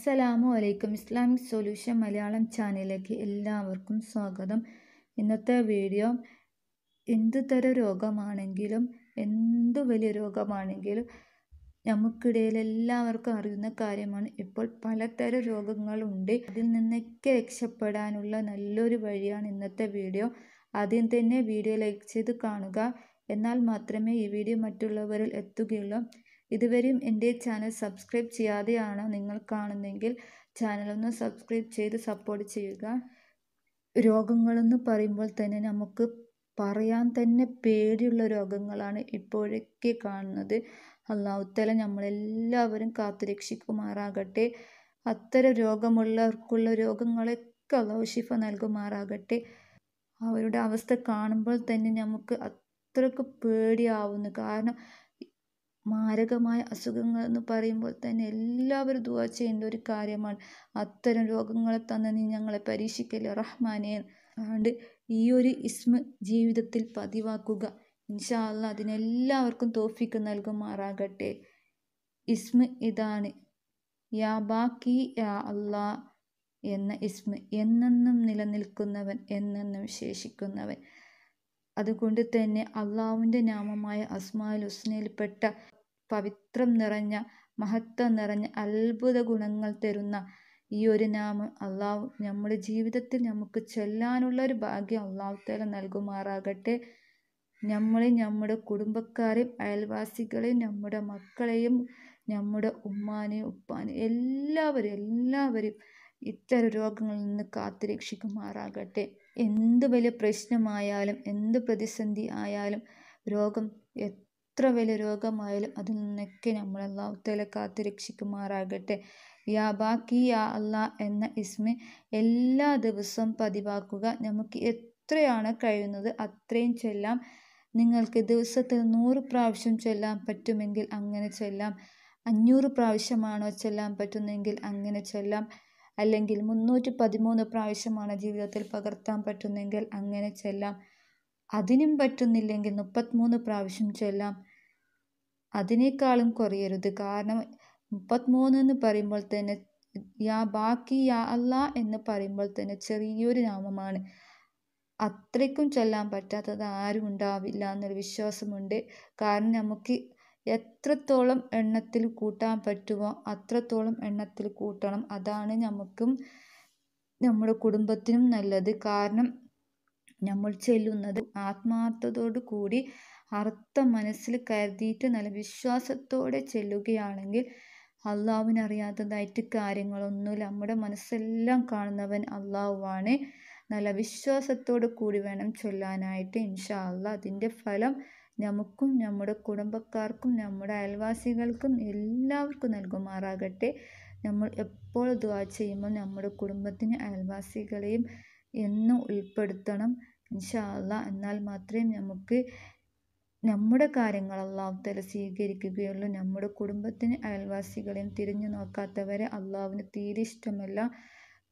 അസ്സലാമു അലൈക്കും Islamic solution Malayalam ചാനലിലേക്ക് എല്ലാവർക്കും സ്വാഗതം ഇന്നത്തെ വീഡിയോ എന്ത് തര രോഗമാണെങ്കിലും എന്തു വലിയ രോഗമാണെങ്കിലും നമുക്കിടയിൽ എല്ലാവർക്കും അറിയുന്ന കാര്യമാണ് ഇപ്പോൾ പലതരം രോഗങ്ങളുണ്ട് അതിൽ നിന്നൊക്കെ രക്ഷപ്പെടാനുള്ള നല്ലൊരു വഴിയാണ് ഇന്നത്തെ വീഡിയോ ആദ്യം തന്നെ വീഡിയോ ലൈക്ക് ചെയ്ത് കാണുക എന്നാൽ മാത്രമേ ഈ വീഡിയോ മറ്റുള്ളവരിൽ എത്തുകയുള്ളൂ ഇതുവരെയും എൻ്റെ ചാനൽ സബ്സ്ക്രൈബ് ചെയ്യാതെയാണ് നിങ്ങൾ കാണുന്നെങ്കിൽ ചാനലൊന്ന് സബ്സ്ക്രൈബ് ചെയ്ത് സപ്പോർട്ട് ചെയ്യുക രോഗങ്ങളെന്ന് പറയുമ്പോൾ തന്നെ നമുക്ക് പറയാൻ തന്നെ പേടിയുള്ള രോഗങ്ങളാണ് ഇപ്പോഴൊക്കെ കാണുന്നത് അല്ലാത്തല നമ്മളെല്ലാവരും കാത്തുരക്ഷിക്കുമാറാകട്ടെ അത്തരം രോഗമുള്ളവർക്കുള്ള രോഗങ്ങളൊക്കെ അള്ളാഹു ശിഫ നൽകുമാറാകട്ടെ അവരുടെ അവസ്ഥ കാണുമ്പോൾ തന്നെ നമുക്ക് അത്രയ്ക്ക് പേടിയാവുന്നു കാരണം മാരകമായ അസുഖങ്ങൾ എന്ന് പറയുമ്പോൾ തന്നെ എല്ലാവരും ദുആ ചെയ്യേണ്ട ഒരു കാര്യമാണ് അത്തരം രോഗങ്ങളെ തന്നെ നീ ഞങ്ങളെ പരീക്ഷിക്കല്ലേ റഹ്മാനെ അതുകൊണ്ട് ഈ ഒരു ഇസ്മ ജീവിതത്തിൽ പതിവാക്കുക ഇൻഷാ അതിനെല്ലാവർക്കും തോഫിക്ക് നൽകുമാറാകട്ടെ ഇസ്മ ഇതാണ് യാ ബാക്കി യാ അല്ലാ എന്ന ഇസ്മ എന്നെന്നും നിലനിൽക്കുന്നവൻ എന്നെന്നും വിശേഷിക്കുന്നവൻ അതുകൊണ്ട് തന്നെ അള്ളാഹുവിൻ്റെ നാമമായ അസ്മാൽ ഹുസ്നയിൽപ്പെട്ട പവിത്രം നിറഞ്ഞ മഹത്വം നിറഞ്ഞ അത്ഭുത ഗുണങ്ങൾ തരുന്ന ഈ ഒരു നാമം അള്ളാഹു നമ്മുടെ ജീവിതത്തിൽ നമുക്ക് ചെല്ലാനുള്ള ഒരു ഭാഗ്യം തല നൽകുമാറാകട്ടെ നമ്മളെയും നമ്മുടെ കുടുംബക്കാരെയും അയൽവാസികളെയും നമ്മുടെ മക്കളെയും നമ്മുടെ ഉമ്മാനെയും ഉപ്പാനെയും എല്ലാവരും എല്ലാവരും ഇത്തരം രോഗങ്ങളിൽ നിന്ന് കാത്തുരക്ഷിക്കുമാറാകട്ടെ എന്ത് വലിയ പ്രശ്നമായാലും എന്ത് പ്രതിസന്ധി ആയാലും രോഗം എത്ര വലിയ രോഗമായാലും അതിൽ നിന്നൊക്കെ നമ്മളെ അള്ളാഹു താല രക്ഷിക്കുമാറാകട്ടെ യാ ബാക്കി യാ അല്ലാ എന്ന ഇസ്മി എല്ലാ ദിവസവും പതിവാക്കുക നമുക്ക് എത്രയാണ് കഴിയുന്നത് അത്രയും ചെല്ലാം നിങ്ങൾക്ക് ദിവസത്തിൽ നൂറ് പ്രാവശ്യം ചൊല്ലാൻ പറ്റുമെങ്കിൽ അങ്ങനെ ചൊല്ലാം അഞ്ഞൂറ് പ്രാവശ്യമാണോ ചൊല്ലാൻ പറ്റുന്നെങ്കിൽ അങ്ങനെ ചൊല്ലാം അല്ലെങ്കിൽ മുന്നൂറ്റി പതിമൂന്ന് പ്രാവശ്യമാണ് ജീവിതത്തിൽ പകർത്താൻ പറ്റുന്നെങ്കിൽ അങ്ങനെ ചെല്ലാം അതിനും പറ്റുന്നില്ലെങ്കിൽ മുപ്പത്തിമൂന്ന് പ്രാവശ്യം ചെല്ലാം അതിനേക്കാളും കുറയരുത് കാരണം മുപ്പത്തിമൂന്ന് എന്ന് പറയുമ്പോൾ തന്നെ യാ ബാക്കി യാ അല്ല എന്ന് പറയുമ്പോൾ തന്നെ ചെറിയൊരു നാമമാണ് അത്രയ്ക്കും ചൊല്ലാൻ പറ്റാത്തത് ആരും ഉണ്ടാവില്ല എന്നൊരു വിശ്വാസമുണ്ട് കാരണം നമുക്ക് എത്രത്തോളം എണ്ണത്തിൽ കൂട്ടാൻ പറ്റുമോ അത്രത്തോളം എണ്ണത്തിൽ കൂട്ടണം അതാണ് നമുക്കും നമ്മുടെ കുടുംബത്തിനും നല്ലത് കാരണം നമ്മൾ ചെല്ലുന്നത് ആത്മാർത്ഥതയോടു കൂടി അർത്ഥം മനസ്സിൽ കരുതിയിട്ട് നല്ല വിശ്വാസത്തോടെ ചെല്ലുകയാണെങ്കിൽ അള്ളാഹുവിനറിയാത്തതായിട്ട് കാര്യങ്ങളൊന്നുമില്ല നമ്മുടെ മനസ്സെല്ലാം കാണുന്നവൻ അള്ളാഹുവാണ് നല്ല വിശ്വാസത്തോടു കൂടി വേണം ചൊല്ലാനായിട്ട് ഇൻഷാ അള്ളാഹ് അതിൻ്റെ ഫലം നമുക്കും നമ്മുടെ കുടുംബക്കാർക്കും നമ്മുടെ അയൽവാസികൾക്കും എല്ലാവർക്കും നൽകുമാറാകട്ടെ നമ്മൾ എപ്പോൾ ദുആ ചെയ്യുമ്പോൾ നമ്മുടെ കുടുംബത്തിന് അയൽവാസികളെയും എന്നും ഉൾപ്പെടുത്തണം ഇൻഷാ എന്നാൽ മാത്രമേ നമുക്ക് നമ്മുടെ കാര്യങ്ങൾ അള്ളാഹു തല സ്വീകരിക്കുകയുള്ളൂ നമ്മുടെ കുടുംബത്തിന് അയൽവാസികളെയും തിരിഞ്ഞു നോക്കാത്തവരെ അള്ളാവിന് തീരെ ഇഷ്ടമല്ല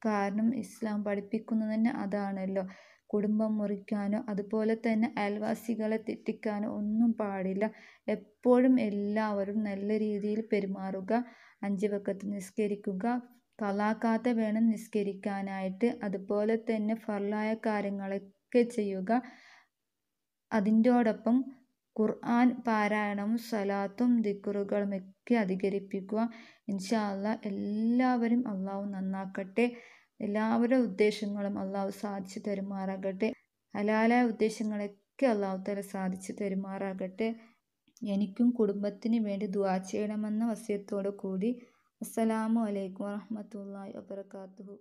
കാരണം ഇസ്ലാം പഠിപ്പിക്കുന്നത് തന്നെ അതാണല്ലോ കുടുംബം മുറിക്കാനോ അതുപോലെ തന്നെ അയൽവാസികളെ തെറ്റിക്കാനോ ഒന്നും പാടില്ല എപ്പോഴും എല്ലാവരും നല്ല രീതിയിൽ പെരുമാറുക അഞ്ച് വക്കത്ത് നിസ്കരിക്കുക കലാക്കാത്ത വേണം നിസ്കരിക്കാനായിട്ട് അതുപോലെ തന്നെ ഫർലായ കാര്യങ്ങളൊക്കെ ചെയ്യുക അതിൻ്റോടൊപ്പം ഖുർആൻ പാരായണവും സലാത്തും ദിക്കുറുകളും ഒക്കെ അധികരിപ്പിക്കുക ഇൻഷാ എല്ലാവരും അള്ളാവും നന്നാക്കട്ടെ എല്ലാവരുടെ ഉദ്ദേശങ്ങളും അള്ളാഹു സാധിച്ചു തരുമാറാകട്ടെ ഹലാലായ ഉദ്ദേശങ്ങളൊക്കെ അള്ളാഹു തല സാധിച്ചു തരുമാറാകട്ടെ എനിക്കും കുടുംബത്തിന് വേണ്ടി ദുവാ ചെയ്യണമെന്ന വസ്യത്തോടു കൂടി അസ്സലാമു അലൈക്കും വറഹമത്തല്ലാ വാബർക്കാത്തു